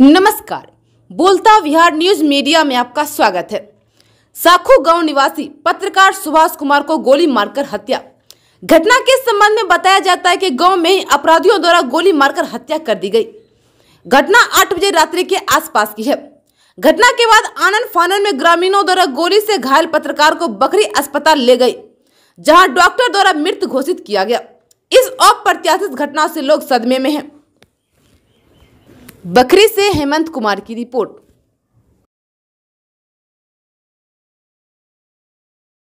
नमस्कार बोलता Bihar news media में आपका स्वागत है साखू गांव निवासी पत्रकार सुभाष कुमार को गोली मारकर हत्या घटना के संबंध में बताया जाता है कि गांव में अपराधियों द्वारा गोली मारकर हत्या कर दी गई घटना आठ बजे रात्रि के आसपास की है घटना के बाद आनंद फानन में ग्रामीणों द्वारा गोली से घायल पत्रकार को बकरी अस्पताल ले गई जहाँ डॉक्टर द्वारा मृत घोषित किया गया इस अप्रत्याशित घटना से लोग सदमे में हैं बकरी से हेमंत कुमार की रिपोर्ट